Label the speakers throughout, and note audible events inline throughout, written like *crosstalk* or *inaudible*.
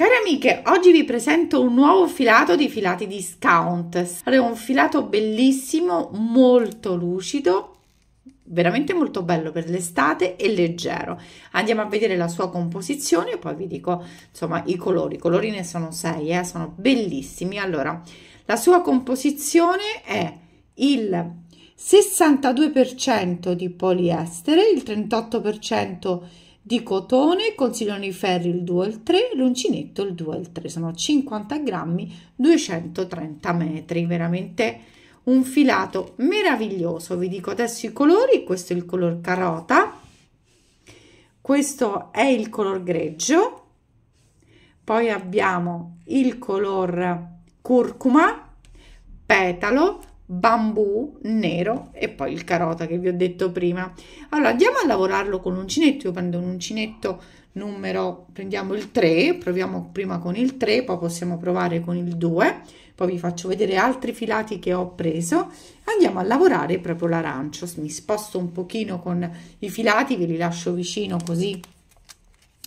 Speaker 1: Cari amiche, oggi vi presento un nuovo filato di filati discount. Allora, è un filato bellissimo, molto lucido, veramente molto bello per l'estate e leggero. Andiamo a vedere la sua composizione e poi vi dico, insomma, i colori. I colori ne sono 6, eh, sono bellissimi. Allora, la sua composizione è il 62% di poliestere, il 38% di di cotone consigliano i ferri il 2 e il 3, l'uncinetto il 2 e il 3, sono 50 grammi, 230 metri, veramente un filato meraviglioso. Vi dico adesso i colori, questo è il color carota, questo è il color greggio, poi abbiamo il color curcuma, petalo, bambù nero e poi il carota che vi ho detto prima. Allora andiamo a lavorarlo con l'uncinetto, io prendo un uncinetto numero, prendiamo il 3, proviamo prima con il 3, poi possiamo provare con il 2, poi vi faccio vedere altri filati che ho preso. Andiamo a lavorare proprio l'arancio, mi sposto un pochino con i filati, ve li lascio vicino così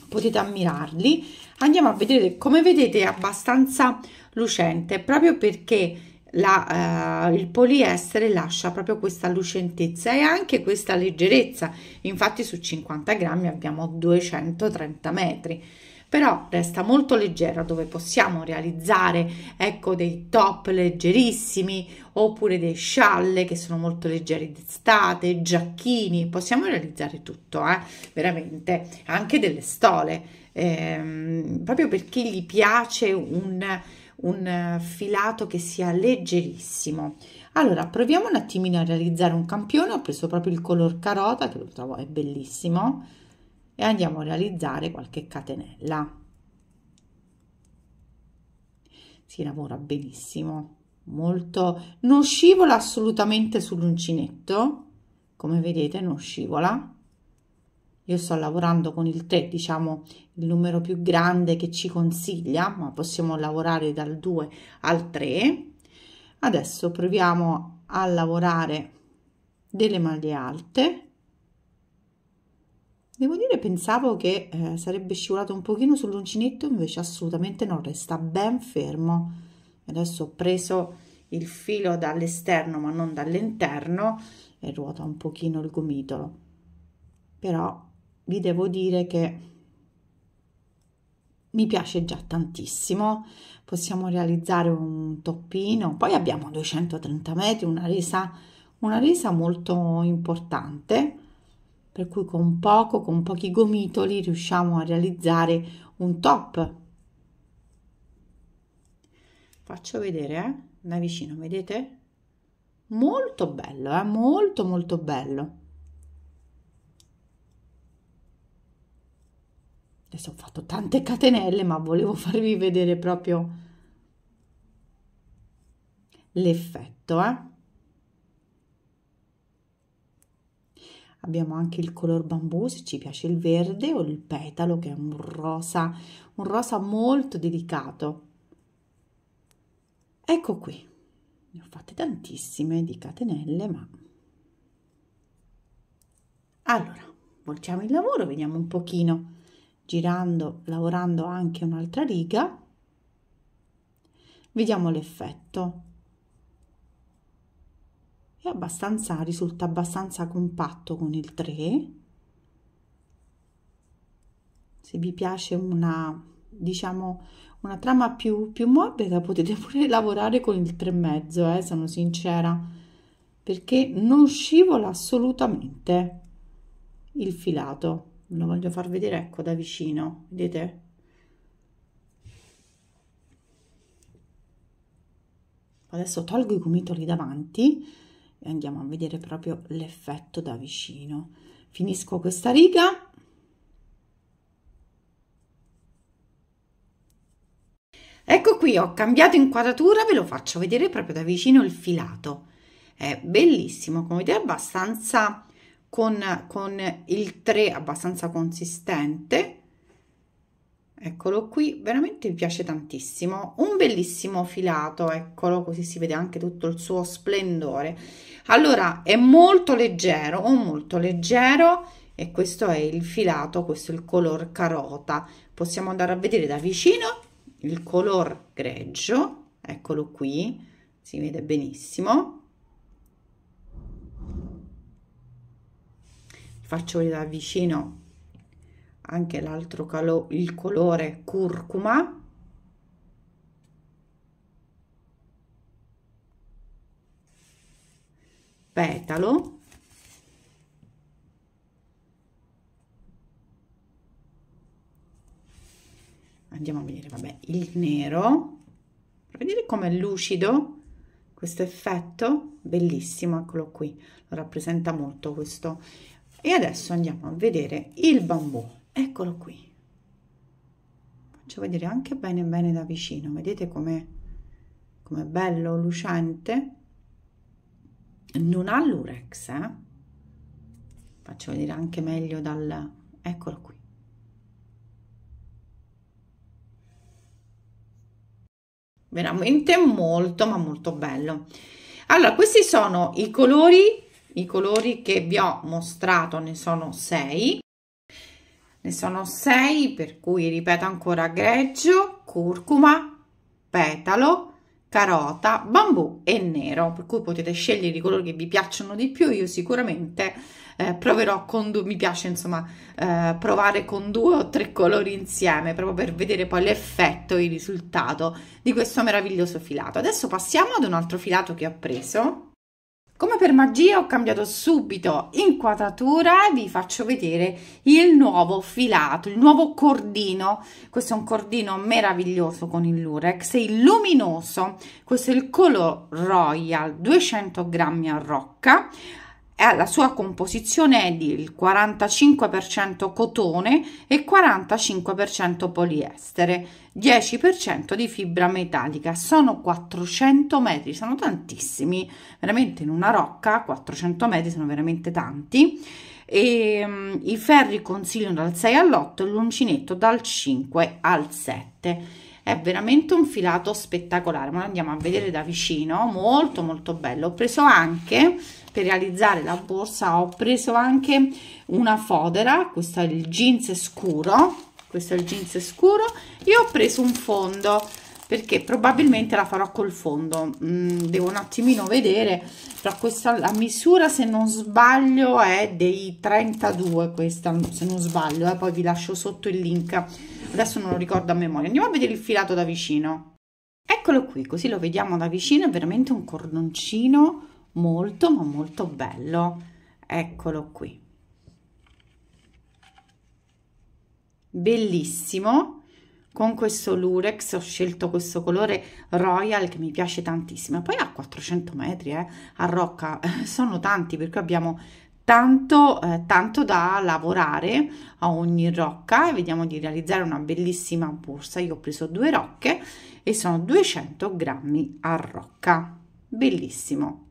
Speaker 1: potete ammirarli. Andiamo a vedere, come vedete è abbastanza lucente, proprio perché la, eh, il poliestere lascia proprio questa lucentezza e anche questa leggerezza infatti su 50 grammi abbiamo 230 metri però resta molto leggera dove possiamo realizzare ecco dei top leggerissimi oppure dei scialle che sono molto leggeri d'estate, giacchini, possiamo realizzare tutto eh? veramente anche delle stole ehm, proprio perché gli piace un un eh, filato che sia leggerissimo. Allora, proviamo un attimino a realizzare un campione, ho preso proprio il color carota, che lo trovo è bellissimo, e andiamo a realizzare qualche catenella. Si lavora benissimo, molto... non scivola assolutamente sull'uncinetto, come vedete non scivola, io sto lavorando con il 3 diciamo il numero più grande che ci consiglia ma possiamo lavorare dal 2 al 3 adesso proviamo a lavorare delle maglie alte devo dire pensavo che eh, sarebbe scivolato un pochino sull'uncinetto invece assolutamente no resta ben fermo adesso ho preso il filo dall'esterno ma non dall'interno e ruota un pochino il gomitolo però vi devo dire che mi piace già tantissimo possiamo realizzare un toppino poi abbiamo 230 metri una resa una resa molto importante per cui con poco con pochi gomitoli riusciamo a realizzare un top faccio vedere eh? da vicino vedete molto bello è eh? molto molto bello Adesso ho fatto tante catenelle, ma volevo farvi vedere proprio l'effetto. Eh? Abbiamo anche il color bambù, se ci piace il verde, o il petalo, che è un rosa, un rosa molto delicato. Ecco qui. Ne ho fatte tantissime di catenelle, ma... Allora, volgiamo il lavoro, vediamo un pochino girando, lavorando anche un'altra riga, vediamo l'effetto. È abbastanza, risulta abbastanza compatto con il 3. Se vi piace una, diciamo, una trama più, più morbida potete *laughs* pure lavorare con il 3,5, eh, sono sincera perché non scivola assolutamente il filato ve lo voglio far vedere ecco da vicino vedete adesso tolgo i gomitoli davanti e andiamo a vedere proprio l'effetto da vicino finisco questa riga Ecco qui, ho cambiato inquadratura, ve lo faccio vedere proprio da vicino il filato. È bellissimo, come vedete abbastanza con, con il 3 abbastanza consistente eccolo qui veramente mi piace tantissimo un bellissimo filato eccolo così si vede anche tutto il suo splendore allora è molto leggero oh, molto leggero e questo è il filato questo è il color carota possiamo andare a vedere da vicino il color greggio eccolo qui si vede benissimo faccio vedere da vicino anche l'altro calo- il colore curcuma petalo andiamo a vedere vabbè il nero per vedere come è lucido questo effetto bellissimo eccolo qui lo rappresenta molto questo e adesso andiamo a vedere il bambù. Eccolo qui. Faccio vedere anche bene bene da vicino. Vedete come com bello, lucente? Non ha l'urex, eh? Faccio vedere anche meglio dal... Eccolo qui. Veramente molto, ma molto bello. Allora, questi sono i colori i colori che vi ho mostrato ne sono 6 ne sono 6 per cui ripeto ancora greggio curcuma petalo carota bambù e nero per cui potete scegliere i colori che vi piacciono di più io sicuramente eh, proverò con due mi piace insomma eh, provare con due o tre colori insieme proprio per vedere poi l'effetto e il risultato di questo meraviglioso filato adesso passiamo ad un altro filato che ho preso come per magia ho cambiato subito inquadratura e vi faccio vedere il nuovo filato, il nuovo cordino. Questo è un cordino meraviglioso con il lurex il luminoso. Questo è il color Royal 200 grammi a rocca eh, la sua composizione è di 45% cotone e 45% poliestere, 10% di fibra metallica. Sono 400 metri, sono tantissimi, veramente in una rocca 400 metri sono veramente tanti. E, um, I ferri consigliano dal 6 all'8 e l'uncinetto dal 5 al 7 è veramente un filato spettacolare ma lo andiamo a vedere da vicino molto molto bello ho preso anche per realizzare la borsa ho preso anche una fodera questo è il jeans scuro questo è il jeans scuro e ho preso un fondo perché probabilmente la farò col fondo mm, devo un attimino vedere però questa la misura se non sbaglio è dei 32 questa se non sbaglio eh, poi vi lascio sotto il link adesso non lo ricordo a memoria. Andiamo a vedere il filato da vicino. Eccolo qui, così lo vediamo da vicino, è veramente un cordoncino molto ma molto bello. Eccolo qui. Bellissimo. Con questo lurex ho scelto questo colore royal che mi piace tantissimo. Poi a 400 metri eh, a rocca eh, sono tanti perché abbiamo Tanto, eh, tanto da lavorare a ogni rocca e vediamo di realizzare una bellissima borsa. Io ho preso due rocche e sono 200 grammi a rocca. Bellissimo.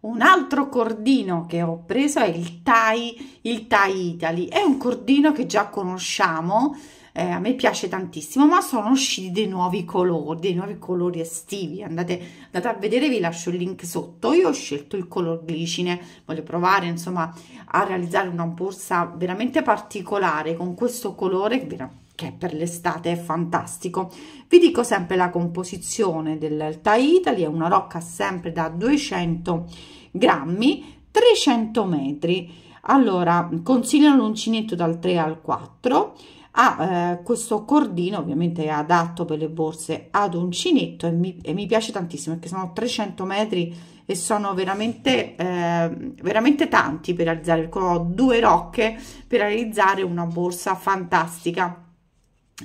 Speaker 1: Un altro cordino che ho preso è il Tai, il Tai Italy. È un cordino che già conosciamo eh, a me piace tantissimo, ma sono usciti dei nuovi colori, dei nuovi colori estivi, andate, andate a vedere, vi lascio il link sotto, io ho scelto il color glicine, voglio provare insomma a realizzare una borsa veramente particolare con questo colore che veramente che per l'estate è fantastico. Vi dico sempre la composizione dell'Elta Thai Italy, è una rocca sempre da 200 grammi, 300 metri. Allora, consiglio l'uncinetto dal 3 al 4, ha eh, questo cordino ovviamente è adatto per le borse ad uncinetto e mi, e mi piace tantissimo perché sono 300 metri e sono veramente eh, veramente tanti per realizzare perché ho due rocche per realizzare una borsa fantastica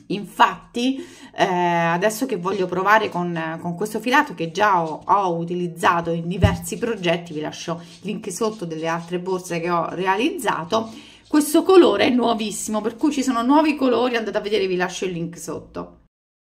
Speaker 1: Infatti, eh, adesso che voglio provare con, con questo filato che già ho, ho, utilizzato in diversi progetti, vi lascio link sotto delle altre borse che ho realizzato, questo colore è nuovissimo, per cui ci sono nuovi colori, andate a vedere, vi lascio il link sotto.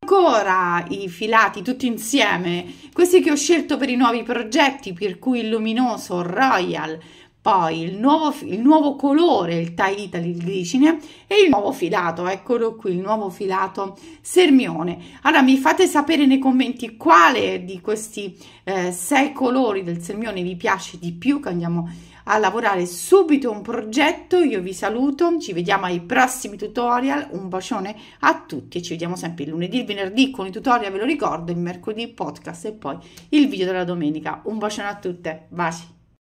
Speaker 1: Ancora i filati tutti insieme, questi che ho scelto per i nuovi progetti, per cui il luminoso Royal, poi il nuovo, il nuovo colore, il Thai Italy, il glicine e il nuovo filato, eccolo qui, il nuovo filato Sermione. Allora mi fate sapere nei commenti quale di questi eh, sei colori del Sermione vi piace di più, che andiamo a a lavorare subito un progetto. Io vi saluto, ci vediamo ai prossimi tutorial, un bacione a tutti e ci vediamo sempre il lunedì, il venerdì con i tutorial, ve lo ricordo, il mercoledì podcast e poi il video della domenica. Un bacione a tutte, baci!